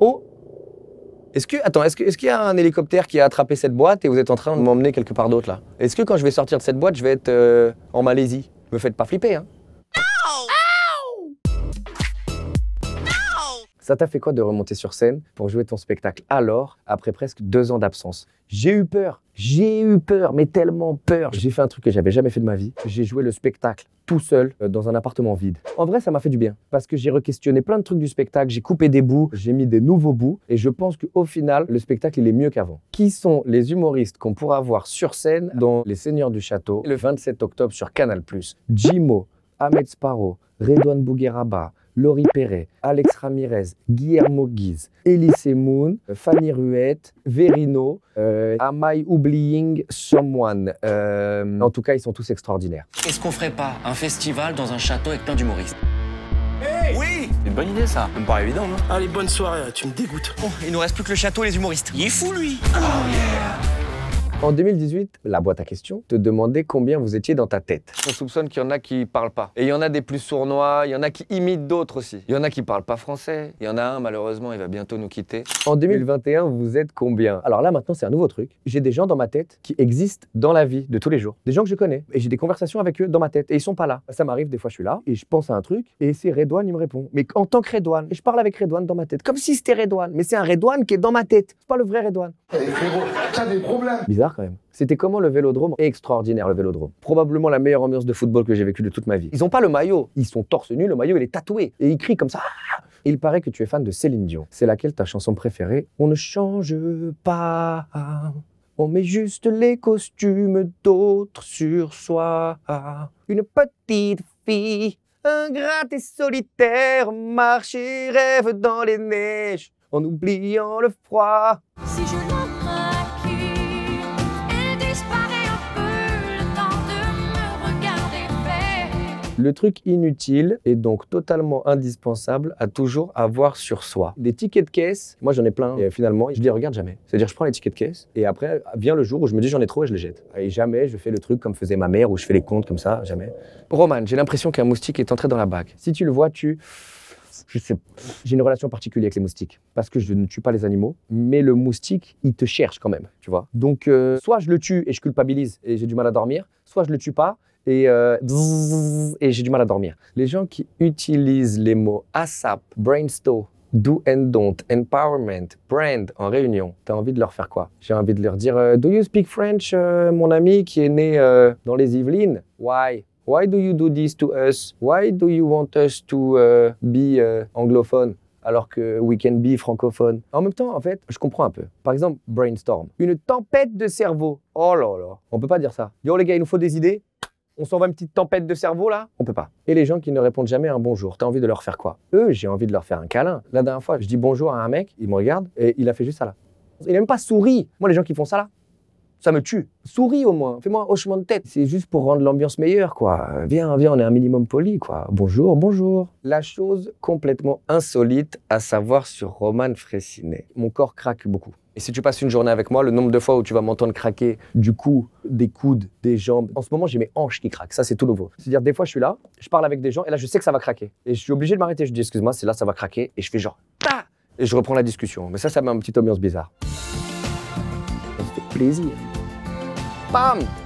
Oh Est-ce que, attends, est-ce, qu'il y a un hélicoptère qui a attrapé cette boîte et vous êtes en train de m'emmener quelque part d'autre là Est-ce que quand je vais sortir de cette boîte, je vais être euh, en Malaisie Me faites pas flipper, hein Ça t'a fait quoi de remonter sur scène pour jouer ton spectacle alors, après presque deux ans d'absence J'ai eu peur, j'ai eu peur, mais tellement peur. J'ai fait un truc que j'avais jamais fait de ma vie. J'ai joué le spectacle tout seul euh, dans un appartement vide. En vrai, ça m'a fait du bien parce que j'ai re-questionné plein de trucs du spectacle, j'ai coupé des bouts, j'ai mis des nouveaux bouts et je pense qu'au final, le spectacle, il est mieux qu'avant. Qui sont les humoristes qu'on pourra voir sur scène dans Les Seigneurs du Château le 27 octobre sur Canal+. Jimo, Ahmed Sparrow, Redouane Bougueraba, Laurie Perret, Alex Ramirez, Guillermo Guise, Elise Moon, Fanny Ruette, Verino, euh, Am I Oubliing Someone euh, En tout cas, ils sont tous extraordinaires. Est-ce qu'on ferait pas un festival dans un château avec plein d'humoristes Oui C'est une bonne idée ça. Ça me paraît évident, non Allez, bonne soirée, tu me dégoûtes. Bon, oh, il nous reste plus que le château et les humoristes. Il est fou lui oh, yeah en 2018, la boîte à questions te demandait combien vous étiez dans ta tête. On soupçonne qu'il y en a qui parlent pas. Et il y en a des plus sournois, il y en a qui imitent d'autres aussi. Il y en a qui parlent pas français, il y en a un malheureusement, il va bientôt nous quitter. En 2021, vous êtes combien Alors là maintenant, c'est un nouveau truc. J'ai des gens dans ma tête qui existent dans la vie de tous les jours. Des gens que je connais et j'ai des conversations avec eux dans ma tête et ils sont pas là. Ça m'arrive des fois, je suis là et je pense à un truc et c'est Redouane, il me répond. Mais en tant que Redouane, et je parle avec Redouane dans ma tête comme si c'était Redouane, mais c'est un Redouane qui est dans ma tête, c'est pas le vrai Redouane. Eh, t'as des problèmes. Bizarre quand même. C'était comment le vélodrome Extraordinaire le vélodrome. Probablement la meilleure ambiance de football que j'ai vécue de toute ma vie. Ils ont pas le maillot, ils sont torse nu, le maillot il est tatoué. Et ils crient comme ça. il paraît que tu es fan de Céline Dion. C'est laquelle ta chanson préférée On ne change pas. On met juste les costumes d'autres sur soi. Une petite fille, ingrate et solitaire, marche et rêve dans les neiges en oubliant le froid. Si Le truc inutile est donc totalement indispensable à toujours avoir sur soi. Des tickets de caisse, moi j'en ai plein et finalement je les regarde jamais. C'est-à-dire je prends les tickets de caisse et après vient le jour où je me dis j'en ai trop et je les jette. Et jamais je fais le truc comme faisait ma mère où je fais les comptes comme ça, jamais. Roman, j'ai l'impression qu'un moustique est entré dans la bague. Si tu le vois, tu je sais, j'ai une relation particulière avec les moustiques parce que je ne tue pas les animaux, mais le moustique, il te cherche quand même, tu vois. Donc, euh, soit je le tue et je culpabilise et j'ai du mal à dormir, soit je le tue pas et, euh, et j'ai du mal à dormir. Les gens qui utilisent les mots ASAP, brainstorm, do and don't, empowerment, brand en réunion, t'as envie de leur faire quoi J'ai envie de leur dire euh, Do you speak French, euh, mon ami qui est né dans les Yvelines Why Why do you do this to us Why do you want us to be anglophone alors que we can be francophone. En même temps, en fait, je comprends un peu. Par exemple, brainstorm. Une tempête de cerveau. Oh là là. On peut pas dire ça. Yo les gars, il nous faut des idées on s'envoie une petite tempête de cerveau là On peut pas. Et les gens qui ne répondent jamais un bonjour, t'as envie de leur faire quoi Eux, j'ai envie de leur faire un câlin. La dernière fois, je dis bonjour à un mec, il me regarde et il a fait juste ça là. Il n'a même pas souri. Moi, les gens qui font ça là, ça me tue. Souris au moins, fais-moi un hochement de tête. C'est juste pour rendre l'ambiance meilleure, quoi. Viens, viens, on est un minimum poli, quoi. Bonjour, bonjour. La chose complètement insolite à savoir sur Roman Fressinet. Mon corps craque beaucoup. Et si tu passes une journée avec moi, le nombre de fois où tu vas m'entendre craquer du cou, des coudes, des jambes. En ce moment, j'ai mes hanches qui craquent. Ça, c'est tout nouveau. C'est-à-dire, des fois, je suis là, je parle avec des gens, et là, je sais que ça va craquer. Et je suis obligé de m'arrêter. Je dis, excuse-moi, c'est là, ça va craquer. Et je fais genre, et je reprends la discussion. Mais ça, ça met un petit ambiance bizarre. Ça fait plaisir. Bam!